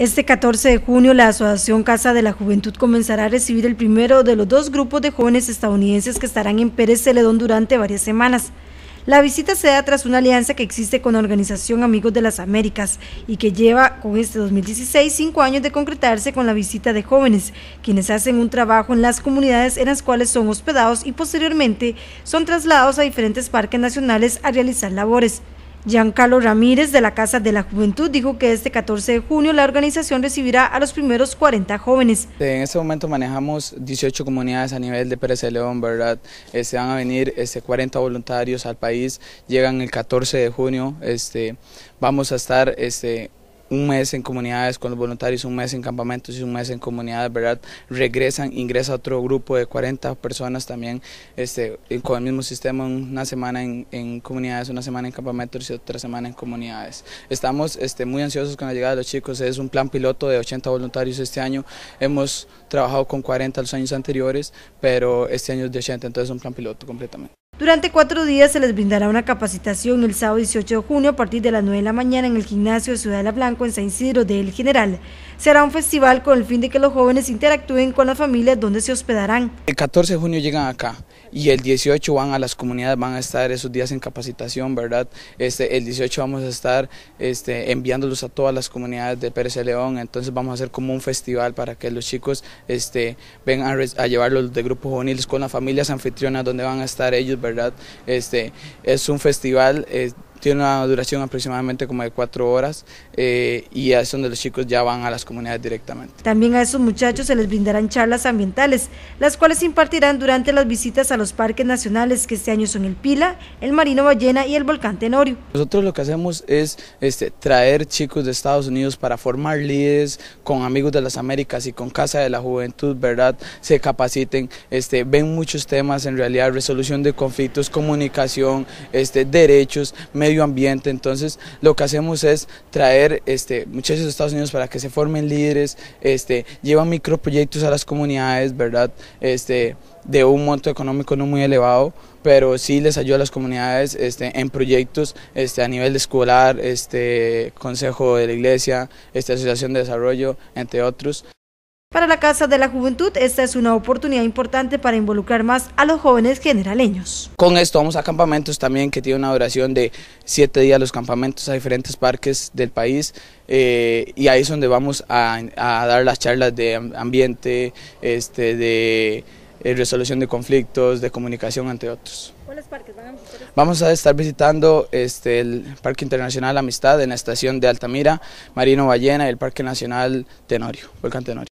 Este 14 de junio, la Asociación Casa de la Juventud comenzará a recibir el primero de los dos grupos de jóvenes estadounidenses que estarán en Pérez Celedón durante varias semanas. La visita se da tras una alianza que existe con la organización Amigos de las Américas y que lleva con este 2016 cinco años de concretarse con la visita de jóvenes, quienes hacen un trabajo en las comunidades en las cuales son hospedados y posteriormente son trasladados a diferentes parques nacionales a realizar labores. Giancarlo Ramírez de la Casa de la Juventud dijo que este 14 de junio la organización recibirá a los primeros 40 jóvenes. En este momento manejamos 18 comunidades a nivel de Pérez de León, ¿verdad? Se este, van a venir este, 40 voluntarios al país, llegan el 14 de junio, este, vamos a estar este, un mes en comunidades con los voluntarios, un mes en campamentos y un mes en comunidades, ¿verdad? Regresan, ingresa otro grupo de 40 personas también este, con el mismo sistema, una semana en, comunidades, una semana en campamentos y otra semana en comunidades. Estamos este, muy ansiosos con la llegada de los chicos, es un plan piloto de 80 voluntarios este año, hemos trabajado con 40 los años anteriores, pero este año es de 80, entonces es un plan piloto completamente. Durante cuatro días se les brindará una capacitación el sábado 18 de junio a partir de las 9 de la mañana en el gimnasio de Ciudad de la Blanco en San Isidro del General. Será un festival con el fin de que los jóvenes interactúen con las familias donde se hospedarán. El 14 de junio llegan acá y el 18 van a las comunidades, van a estar esos días en capacitación, ¿verdad? Este, el 18 vamos a estar este, enviándolos a todas las comunidades de Pérez de León, entonces vamos a hacer como un festival para que los chicos este, vengan a, llevarlos de grupos juveniles con las familias anfitrionas donde van a estar ellos, ¿verdad? ¿verdad? Este, es un festival eh, tiene una duración aproximadamente como de cuatro horas eh, y es donde los chicos ya van a las comunidades directamente. También a esos muchachos se les brindarán charlas ambientales, las cuales se impartirán durante las visitas a los parques nacionales que este año son el Pila, el Marino Ballena y el Volcán Tenorio. Nosotros lo que hacemos es este, traer chicos de Estados Unidos para formar líderes con Amigos de las Américas y con Casa de la Juventud, ¿verdad? Se capaciten, este, ven muchos temas en realidad, resolución de conflictos, comunicación, este, derechos, medios medio ambiente. Entonces, lo que hacemos es traer este, muchachos de Estados Unidos para que se formen líderes, este, llevan microproyectos a las comunidades, ¿verdad? Este, de un monto económico no muy elevado, pero sí les ayuda a las comunidades este, en proyectos este, a nivel escolar, este, Consejo de la Iglesia, esta Asociación de Desarrollo, entre otros. Para la Casa de la Juventud, esta es una oportunidad importante para involucrar más a los jóvenes generaleños. Con esto vamos a campamentos también, que tiene una duración de siete días los campamentos a diferentes parques del país, eh, y ahí es donde vamos a, dar las charlas de ambiente, este, de eh, resolución de conflictos, de comunicación, entre otros. ¿Cuáles parques van a visitar? Vamos a estar visitando este, el Parque Internacional Amistad en la estación de Altamira, Marino Ballena y el Parque Nacional Tenorio, Volcán Tenorio.